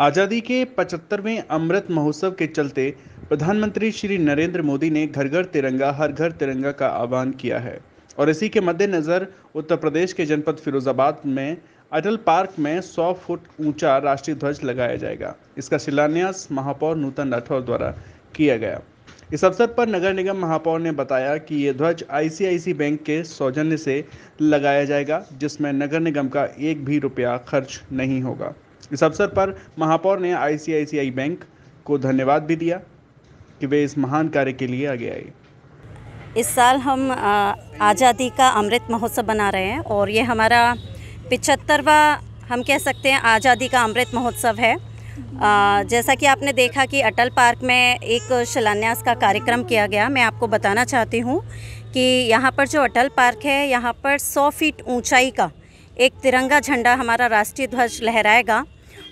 आज़ादी के 75वें अमृत महोत्सव के चलते प्रधानमंत्री श्री नरेंद्र मोदी ने घर घर तिरंगा हर घर तिरंगा का आह्वान किया है और इसी के मद्देनज़र उत्तर प्रदेश के जनपद फिरोजाबाद में अटल पार्क में 100 फुट ऊंचा राष्ट्रीय ध्वज लगाया जाएगा इसका शिलान्यास महापौर नूतन राठौर द्वारा किया गया इस अवसर पर नगर निगम महापौर ने बताया कि ये ध्वज आईसीआईसी बैंक के सौजन्य से लगाया जाएगा जिसमें नगर निगम का एक भी रुपया खर्च नहीं होगा इस अवसर पर महापौर ने आईसीआईसीआई बैंक को धन्यवाद भी दिया कि वे इस महान कार्य के लिए आगे आए इस साल हम आज़ादी का अमृत महोत्सव बना रहे हैं और ये हमारा पिछहत्तरवा हम कह सकते हैं आज़ादी का अमृत महोत्सव है आ, जैसा कि आपने देखा कि अटल पार्क में एक शिलान्यास का कार्यक्रम किया गया मैं आपको बताना चाहती हूँ कि यहाँ पर जो अटल पार्क है यहाँ पर 100 फीट ऊंचाई का एक तिरंगा झंडा हमारा राष्ट्रीय ध्वज लहराएगा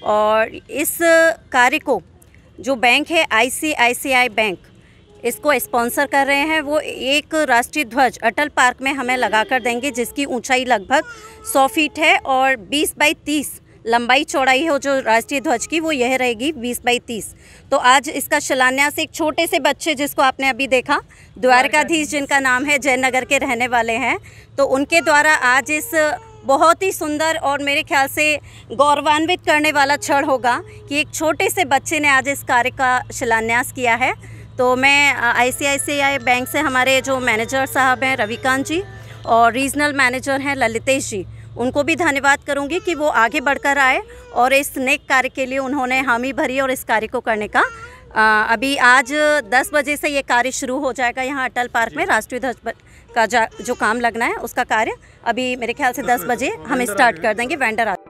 और इस कार्य को जो बैंक है आईसीआईसीआई बैंक इसको स्पॉन्सर कर रहे हैं वो एक राष्ट्रीय ध्वज अटल पार्क में हमें लगा कर देंगे जिसकी ऊंचाई लगभग 100 फीट है और 20 बाई 30 लंबाई चौड़ाई हो जो राष्ट्रीय ध्वज की वो यह रहेगी 20 बाई 30 तो आज इसका शिलान्यास एक छोटे से बच्चे जिसको आपने अभी देखा द्वारकाधीश जिनका नाम है जयनगर के रहने वाले हैं तो उनके द्वारा आज इस बहुत ही सुंदर और मेरे ख्याल से गौरवान्वित करने वाला क्षण होगा कि एक छोटे से बच्चे ने आज इस कार्य का शिलान्यास किया है तो मैं आईसीआईसीआई बैंक से हमारे जो मैनेजर साहब हैं रविकांत जी और रीजनल मैनेजर हैं ललितेश जी उनको भी धन्यवाद करूंगी कि वो आगे बढ़कर आए और इस नेक कार्य के लिए उन्होंने हामी भरी और इस कार्य को करने का आ, अभी आज 10 बजे से ये कार्य शुरू हो जाएगा यहाँ अटल पार्क में राष्ट्रीय ध्वज का जो काम लगना है उसका कार्य अभी मेरे ख्याल से दस बजे तो हम स्टार्ट कर देंगे वेंडर आ